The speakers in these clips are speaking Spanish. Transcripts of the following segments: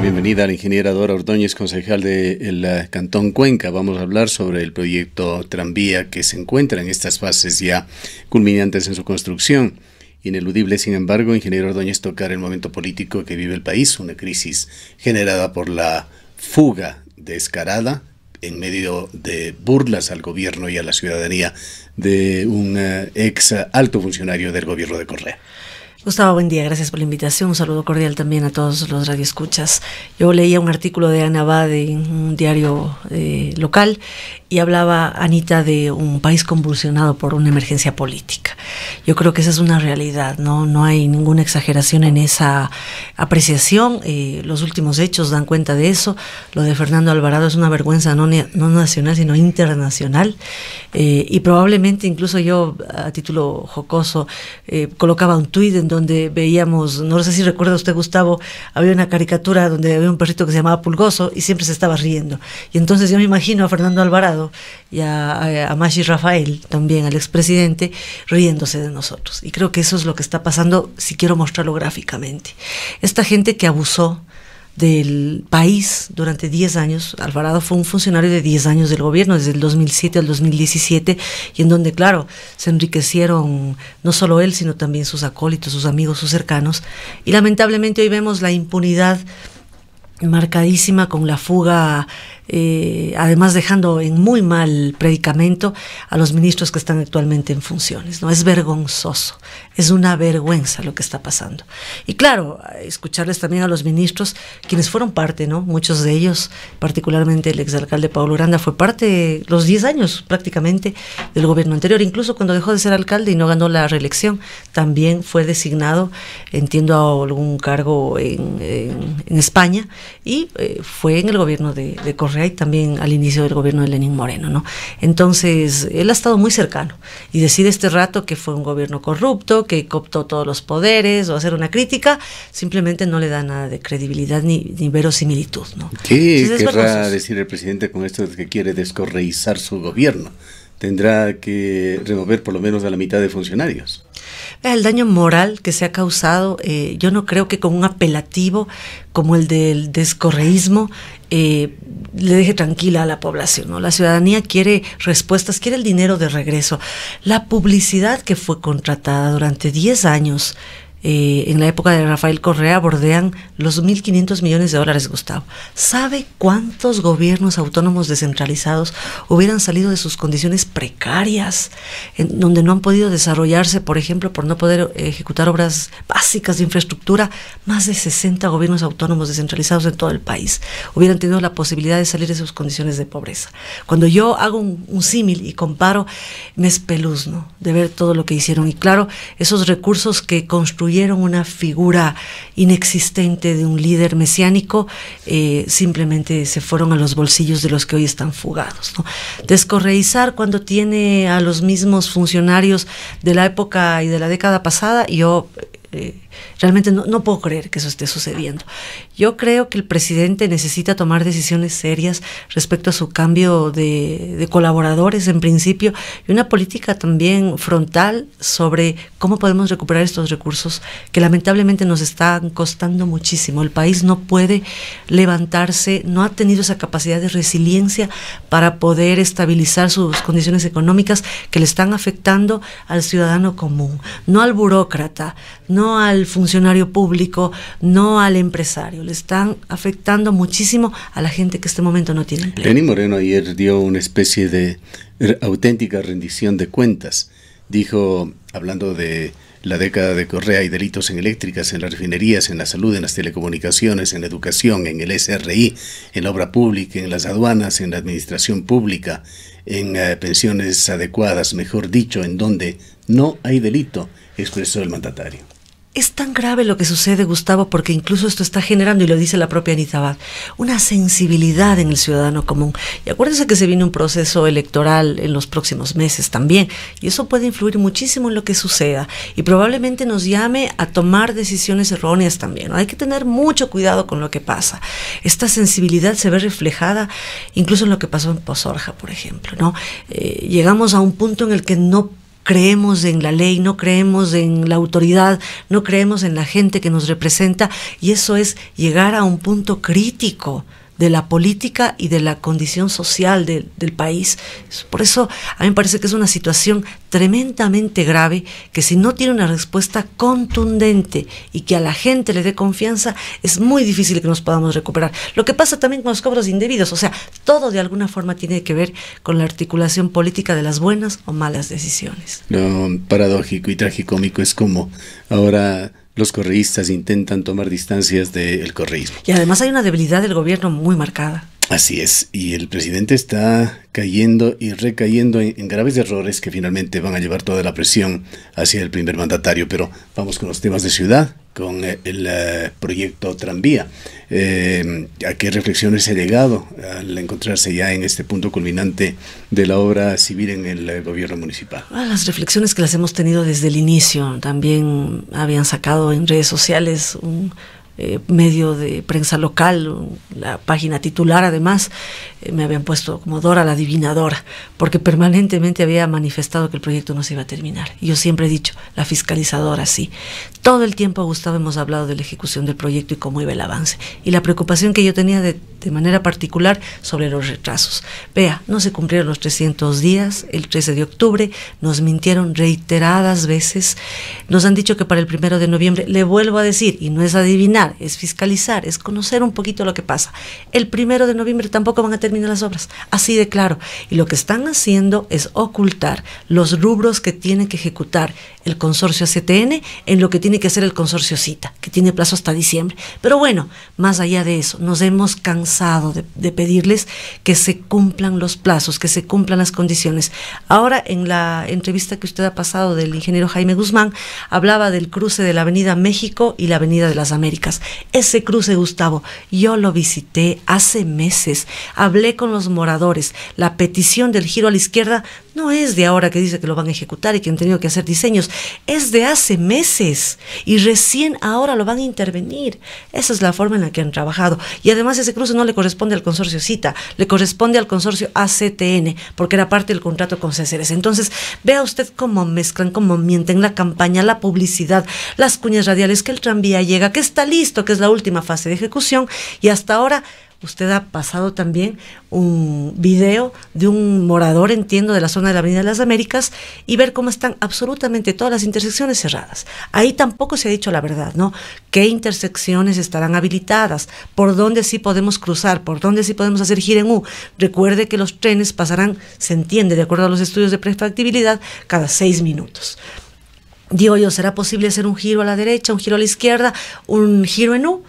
bienvenida al la ingeniera Dora Ordóñez, concejal del Cantón Cuenca. Vamos a hablar sobre el proyecto tranvía que se encuentra en estas fases ya culminantes en su construcción. Ineludible, sin embargo, ingeniero Ordóñez, tocar el momento político que vive el país, una crisis generada por la fuga descarada en medio de burlas al gobierno y a la ciudadanía de un eh, ex alto funcionario del gobierno de Correa. Gustavo, buen día, gracias por la invitación. Un saludo cordial también a todos los radioescuchas. Yo leía un artículo de Ana Bá en un diario eh, local y hablaba Anita de un país convulsionado por una emergencia política. Yo creo que esa es una realidad, no, no hay ninguna exageración en esa apreciación. Eh, los últimos hechos dan cuenta de eso. Lo de Fernando Alvarado es una vergüenza no, no nacional, sino internacional. Eh, y probablemente incluso yo, a título jocoso, colocaba un tuit en donde veíamos, no sé si recuerda usted Gustavo, había una caricatura donde había un perrito que se llamaba Pulgoso y siempre se estaba riendo. Y entonces yo me imagino a Fernando Alvarado y a, a, Rafael, también al expresidente, riéndose de nosotros. Y creo que eso es lo que está pasando, si quiero mostrarlo gráficamente. Esta gente que abusó del país durante 10 años. Alvarado fue un funcionario de 10 años del gobierno, desde el 2007 al 2017, y en donde, claro, se enriquecieron no solo él, sino también sus acólitos, sus amigos, sus cercanos. Y lamentablemente hoy vemos la impunidad marcadísima con la fuga eh, además dejando en muy mal predicamento a los ministros que están actualmente en funciones. ¿no? Es vergonzoso, es una vergüenza lo que está pasando. Y claro, escucharles también a los ministros, quienes fueron parte, ¿no? muchos de ellos, particularmente el exalcalde Pablo Uranda, fue parte los 10 años prácticamente del gobierno anterior, incluso cuando dejó de ser alcalde y no ganó la reelección, también fue designado, entiendo, a algún cargo en, España y eh, fue en el gobierno de, de Correa y también al inicio del gobierno de Lenín Moreno, ¿no? Entonces, él ha estado muy cercano y decir este rato que fue un gobierno corrupto, que cooptó todos los poderes o hacer una crítica, simplemente no le da nada de credibilidad ni, ni verosimilitud, ¿no? ¿Qué querrá decir el presidente con esto de que quiere descorreizar su gobierno? tendrá que remover por lo menos a la mitad de funcionarios. El daño moral que se ha causado, eh, yo no creo que con un apelativo como el del descorreísmo eh, le deje tranquila a la población. La ciudadanía quiere respuestas, quiere el dinero de regreso. La publicidad que fue contratada durante 10 años eh, en la época de Rafael Correa bordean los 1.500 millones de dólares, Gustavo. ¿Sabe cuántos gobiernos autónomos descentralizados hubieran salido de sus condiciones precarias, en donde no han podido desarrollarse, por ejemplo, por no poder eh, ejecutar obras básicas de infraestructura? Más de 60 gobiernos autónomos descentralizados en todo el país hubieran tenido la posibilidad de salir de sus condiciones de pobreza. Cuando yo hago un, un símil y comparo, me espeluzno de ver todo lo que hicieron. Y claro, esos recursos que construyeron vieron una figura inexistente de un líder mesiánico, eh, simplemente se fueron a los bolsillos de los que hoy están fugados. Descorreizar cuando tiene a los mismos funcionarios de la época y de la década pasada, yo... Eh, Realmente no, puedo creer que eso esté sucediendo. Yo creo que el presidente necesita tomar decisiones serias respecto a su cambio de, de colaboradores en principio y una política también frontal sobre cómo podemos recuperar estos recursos que lamentablemente nos están costando muchísimo. El país no puede levantarse, no ha tenido esa capacidad de resiliencia para poder estabilizar sus condiciones económicas que le están afectando al ciudadano común, no al burócrata, no al funcionario público, no al empresario. Le están afectando muchísimo a la gente que este momento no tiene empleo. Lenín Moreno ayer dio una especie de auténtica rendición de cuentas. Dijo, hablando de la década de Correa y delitos en eléctricas, en las refinerías, en la salud, en las telecomunicaciones, en la educación, en el SRI, en la obra pública, en las aduanas, en la administración pública, en eh, pensiones adecuadas, mejor dicho, en donde no hay delito, expresó el mandatario. Es tan grave lo que sucede, Gustavo, porque incluso esto está generando, y lo dice la propia Anita una sensibilidad en el ciudadano común. Y acuérdense que se viene un proceso electoral en los próximos meses también, y eso puede influir muchísimo en lo que suceda, y probablemente nos llame a tomar decisiones erróneas también. Hay que tener mucho cuidado con lo que pasa. Esta sensibilidad se ve reflejada incluso en lo que pasó en Pozorja, por ejemplo. ¿no? Eh, llegamos a un punto en el que no creemos en la ley, no creemos en la autoridad, no creemos en la gente que nos representa y eso es llegar a un punto crítico de la política y de la condición social del país. Por eso a mí me parece que es una situación tremendamente grave que si no tiene una respuesta contundente y que a la gente le dé confianza, es muy difícil que nos podamos recuperar. Lo que pasa también con los cobros indebidos, o sea, todo de alguna forma tiene que ver con la articulación política de las buenas o malas decisiones. No, paradójico y tragicómico es como ahora los correístas intentan tomar distancias del correísmo. Y además hay una debilidad del gobierno muy marcada. Así es, y el presidente está cayendo y recayendo en, graves errores que finalmente van a llevar toda la presión hacia el primer mandatario. Pero vamos con los temas de ciudad, con eh, el, eh, proyecto tranvía. Eh, ¿A qué reflexiones ha llegado al encontrarse ya en este punto culminante de la obra civil en el gobierno municipal? Ah, las reflexiones que las hemos tenido desde el inicio. También habían sacado en redes sociales un eh, medio de prensa local, la página titular además, eh, me habían puesto como Dora la adivinadora, porque permanentemente había manifestado que el proyecto no se iba a terminar. yo siempre he dicho, la fiscalizadora sí. Todo el tiempo, Gustavo, hemos hablado de la ejecución del proyecto y cómo iba el avance. Y la preocupación que yo tenía de, de manera particular sobre los retrasos. Vea, no se cumplieron los 300 días, el 13 de octubre, nos mintieron reiteradas veces, nos han dicho que para el primero de noviembre, le vuelvo a decir, y no es adivinar, es fiscalizar, es conocer un poquito lo que pasa. El primero de noviembre tampoco van a terminar las obras, así de claro. Y lo que están haciendo es ocultar los rubros que tienen que ejecutar el consorcio CTN en lo que tiene que hacer el consorcio CITA, que tiene plazo hasta diciembre. Pero bueno, más allá de eso, nos hemos cansado de, de pedirles que se cumplan los plazos, que se cumplan las condiciones. Ahora, en la entrevista que usted ha pasado del ingeniero Jaime Guzmán, hablaba del cruce de la Avenida México y la Avenida de las Américas. Ese cruce, Gustavo, yo lo visité hace meses, hablé con los moradores, la petición del giro a la izquierda no es de ahora que dice que lo van a ejecutar y que han tenido que hacer diseños, es de hace meses y recién ahora lo van a intervenir. Esa es la forma en la que han trabajado. Y además ese cruce no le corresponde al consorcio CITA, le corresponde al consorcio ACTN, porque era parte del contrato con CCRS. Entonces, vea usted cómo mezclan, cómo mienten la campaña, la publicidad, las cuñas radiales, que el tranvía llega, que está listo, que es la última fase de ejecución y hasta ahora usted ha pasado también un video de un morador, entiendo, de la zona de la Avenida de las Américas y ver cómo están absolutamente todas las intersecciones cerradas. Ahí tampoco se ha dicho la verdad, ¿no? ¿Qué intersecciones estarán habilitadas? ¿Por dónde sí podemos cruzar? ¿Por dónde sí podemos hacer giro en U? Recuerde que los trenes pasarán, se entiende, de acuerdo a los estudios de prefactibilidad, cada seis minutos digo yo, ¿será posible hacer un giro a la derecha, un giro a la izquierda, un giro en U?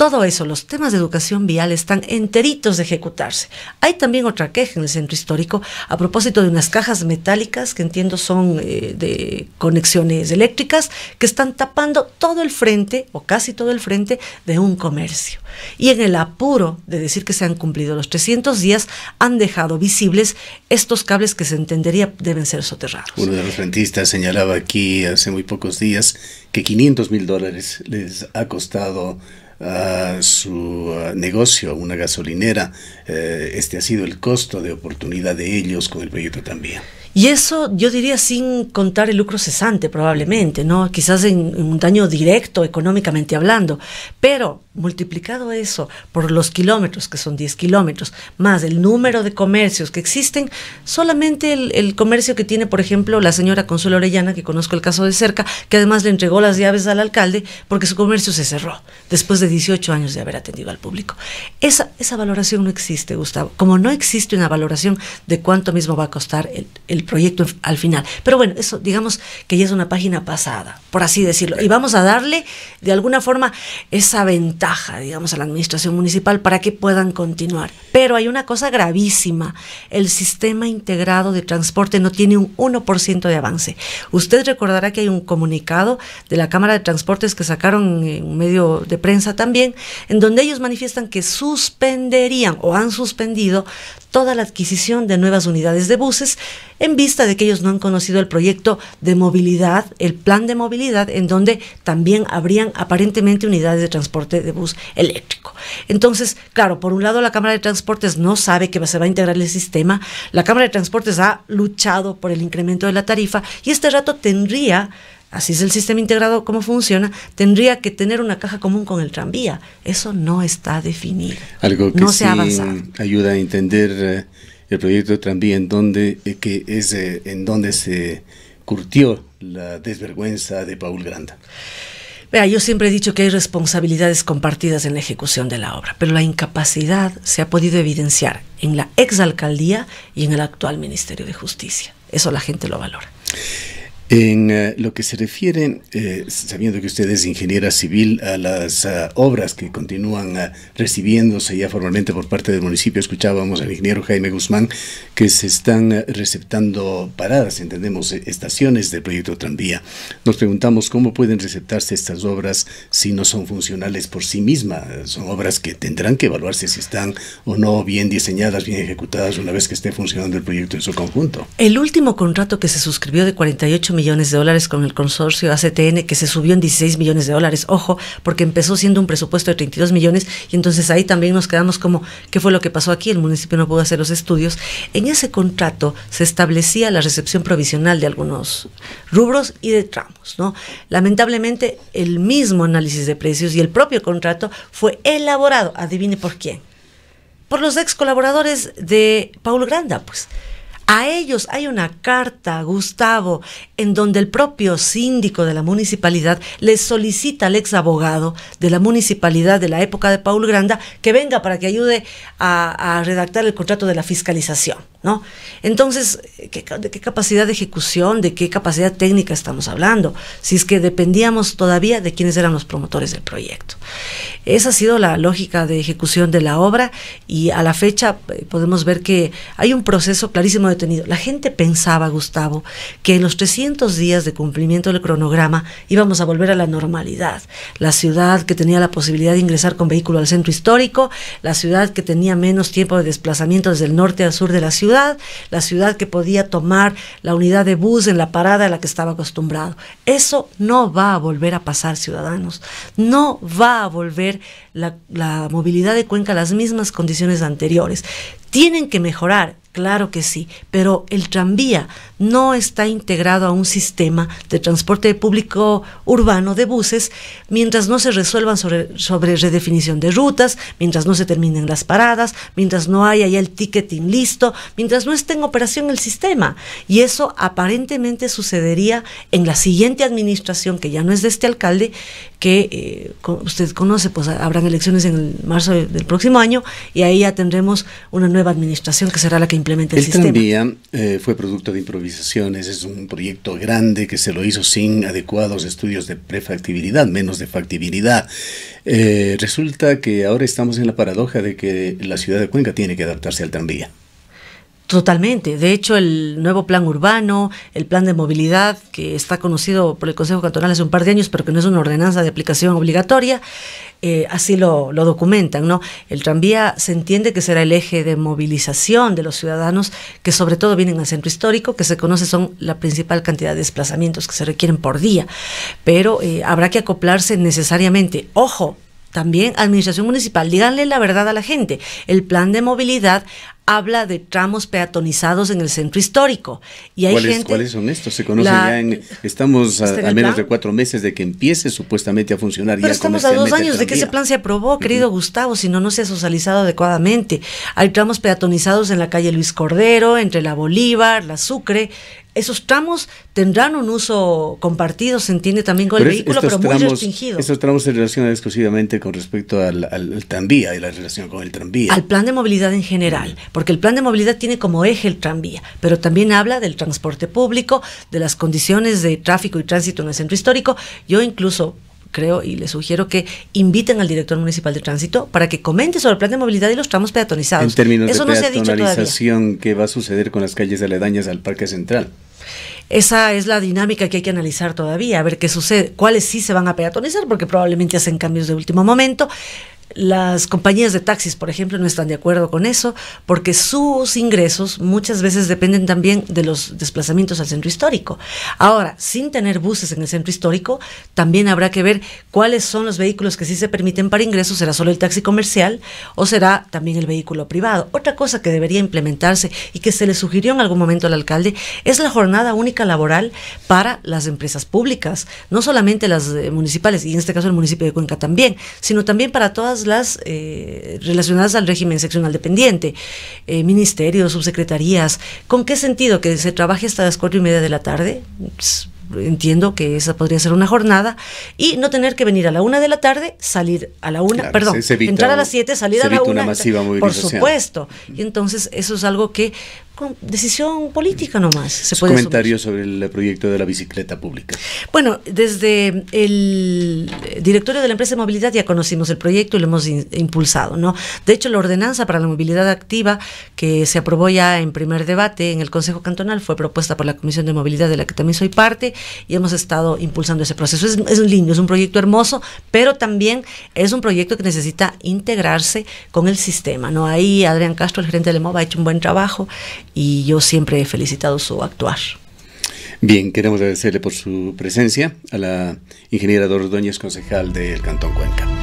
Todo eso, los temas de educación vial están enteritos de ejecutarse. Hay también otra queja en el centro histórico a propósito de unas cajas metálicas que entiendo son eh, de conexiones eléctricas que están tapando todo el frente o casi todo el frente de un comercio. Y en el apuro de decir que se han cumplido los 300 días, han dejado visibles estos cables que se entendería deben ser soterrados. Uno de los rentistas señalaba aquí hace muy pocos días que 500 mil dólares les ha costado a su negocio, una gasolinera. Eh, este ha sido el costo de oportunidad de ellos con el proyecto también. Y eso yo diría sin contar el lucro cesante probablemente, ¿no? Quizás en, en un daño directo económicamente hablando, pero multiplicado eso por los kilómetros, que son 10 kilómetros, más el número de comercios que existen, solamente el, comercio que tiene, por ejemplo, la señora Consuelo Orellana, que conozco el caso de cerca, que además le entregó las llaves al alcalde porque su comercio se cerró después de 18 años de haber atendido al público. Esa, esa valoración no existe, Gustavo, como no existe una valoración de cuánto mismo va a costar el, el proyecto al final. Pero bueno, eso digamos que ya es una página pasada, por así decirlo, y vamos a darle de alguna forma esa ventaja ventaja, digamos, a la administración municipal para que puedan continuar. Pero hay una cosa gravísima, el sistema integrado de transporte no tiene un 1% de avance. Usted recordará que hay un comunicado de la Cámara de Transportes que sacaron en un medio de prensa también, en donde ellos manifiestan que suspenderían o han suspendido toda la adquisición de nuevas unidades de buses en vista de que ellos no han conocido el proyecto de movilidad, el plan de movilidad, en donde también habrían aparentemente unidades de transporte de bus eléctrico. Entonces, claro, por un lado la Cámara de Transportes no sabe que se va a integrar el sistema, la Cámara de Transportes ha luchado por el incremento de la tarifa y este rato tendría así es el sistema integrado, cómo funciona, tendría que tener una caja común con el tranvía. Eso no está definido. Algo que no se sí ayuda a entender eh, el proyecto de tranvía en donde, eh, que es eh, en donde se curtió la desvergüenza de Paul Granda. Vea, yo siempre he dicho que hay responsabilidades compartidas en la ejecución de la obra, pero la incapacidad se ha podido evidenciar en la exalcaldía y en el actual Ministerio de Justicia. Eso la gente lo valora. En eh, lo que se refiere, eh, sabiendo que usted es ingeniera civil, a las eh, obras que continúan recibiéndose ya formalmente por parte del municipio, escuchábamos al ingeniero Jaime Guzmán, que se están receptando paradas, entendemos, estaciones del proyecto tranvía. Nos preguntamos cómo pueden receptarse estas obras si no son funcionales por sí mismas. Son obras que tendrán que evaluarse si están o no bien diseñadas, bien ejecutadas, una vez que esté funcionando el proyecto en su conjunto. El último contrato que se suscribió de 48 millones millones de dólares con el consorcio ACTN, que se subió en 16 millones de dólares. Ojo, porque empezó siendo un presupuesto de 32 millones y entonces ahí también nos quedamos como, ¿qué fue lo que pasó aquí? El municipio no pudo hacer los estudios. En ese contrato se establecía la recepción provisional de algunos rubros y de tramos. ¿no? Lamentablemente, el mismo análisis de precios y el propio contrato fue elaborado, adivine por quién, por los ex colaboradores de Paulo Granda, pues a ellos hay una carta, Gustavo, en donde el propio síndico de la municipalidad les solicita al ex abogado de la municipalidad de la época de Paul Granda que venga para que ayude a, a redactar el contrato de la fiscalización. ¿no? Entonces, ¿de qué capacidad de ejecución, de qué capacidad técnica estamos hablando? Si es que dependíamos todavía de quiénes eran los promotores del proyecto. Esa ha sido la lógica de ejecución de la obra y a la fecha eh, podemos ver que hay un proceso clarísimo detenido. La gente pensaba, Gustavo, que en los 300 días de cumplimiento del cronograma íbamos a volver a la normalidad. La ciudad que tenía la posibilidad de ingresar con vehículo al centro histórico, la ciudad que tenía menos tiempo de desplazamiento desde el norte al sur de la ciudad, la ciudad que podía tomar la unidad de bus en la parada a la que estaba acostumbrado. Eso no va a volver a pasar, ciudadanos. No va a volver la movilidad de Cuenca a las mismas condiciones anteriores. Tienen que mejorar, claro que sí, pero el tranvía no está integrado a un sistema de transporte público urbano de buses mientras no se resuelvan sobre, sobre redefinición de rutas, mientras no se terminen las paradas, mientras no haya ya el ticketing listo, mientras no esté en operación el sistema. Y eso aparentemente sucedería en la siguiente administración, que ya no es de este alcalde, que eh, usted conoce, pues habrán elecciones en el marzo del próximo año y ahí ya tendremos una nueva administración que será la que implemente el, sistema. El eh, tranvía fue producto de improvisaciones, es un proyecto grande que se lo hizo sin adecuados estudios de prefactibilidad, menos de factibilidad. Eh, resulta que ahora estamos en la paradoja de que la ciudad de Cuenca tiene que adaptarse al tranvía. Totalmente. De hecho, el nuevo plan urbano, el plan de movilidad, que está conocido por el Consejo Cantonal hace un par de años, pero que no es una ordenanza de aplicación obligatoria, eh, así lo, documentan. ¿no? El tranvía se entiende que será el eje de movilización de los ciudadanos que sobre todo vienen al centro histórico, que se conoce son la principal cantidad de desplazamientos que se requieren por día, pero eh, habrá que acoplarse necesariamente. Ojo, también administración municipal, díganle la verdad a la gente. El plan de movilidad habla de tramos peatonizados en el centro histórico. Y hay ¿Cuáles, gente, son estos? Se ya en, estamos a, menos de cuatro meses de que empiece supuestamente a funcionar. Pero estamos a dos años de que ese plan se aprobó, querido Gustavo, si no, no se ha socializado adecuadamente. Hay tramos peatonizados en la calle Luis Cordero, entre la Bolívar, la Sucre, esos tramos tendrán un uso compartido, se entiende también con el vehículo, pero muy restringido. Esos tramos se relacionan exclusivamente con respecto al, al, tranvía y la relación con el tranvía. Al plan de movilidad en general, porque el plan de movilidad tiene como eje el tranvía, pero también habla del transporte público, de las condiciones de tráfico y tránsito en el centro histórico. Yo incluso creo y les sugiero que inviten al director municipal de tránsito para que comente sobre el plan de movilidad y los tramos peatonizados En términos de no peatonalización, ¿qué va a suceder con las calles aledañas al Parque Central? Esa es la dinámica que hay que analizar todavía, a ver qué sucede, cuáles sí se van a peatonizar, porque probablemente hacen cambios de último momento. Las compañías de taxis, por ejemplo, no están de acuerdo con eso porque sus ingresos muchas veces dependen también de los desplazamientos al centro histórico. Ahora, sin tener buses en el centro histórico, también habrá que ver cuáles son los vehículos que sí se permiten para ingresos. ¿Será solo el taxi comercial o será también el vehículo privado? Otra cosa que debería implementarse y que se le sugirió en algún momento al alcalde es la jornada única laboral para las empresas públicas, no solamente las eh, municipales, y en este caso el municipio de Cuenca también, sino también para todas las eh, relacionadas al régimen seccional dependiente, eh, ministerios, subsecretarías. ¿Con qué sentido que se trabaje hasta las cuatro y media de la tarde? Pues, entiendo que esa podría ser una jornada, y no tener que venir a la una de la tarde, salir a la una, perdón, entrar a las siete, salir a la una. por supuesto. Y entonces eso es algo que decisión política nomás. Se puede comentario sobre el proyecto de la bicicleta pública. Bueno, desde el directorio de la empresa de movilidad ya conocimos el proyecto y lo hemos impulsado, ¿no? De hecho, la ordenanza para la movilidad activa que se aprobó ya en primer debate en el Consejo Cantonal fue propuesta por la Comisión de Movilidad de la que también soy parte y hemos estado impulsando ese proceso. Es, es lindo, es un proyecto hermoso, pero también es un proyecto que necesita integrarse con el sistema, ¿no? Ahí Adrián Castro, el gerente de MOVA ha hecho un buen trabajo y yo siempre he felicitado su actuar. Bien, queremos agradecerle por su presencia a la ingeniera Dordoñez, concejal del Cantón Cuenca.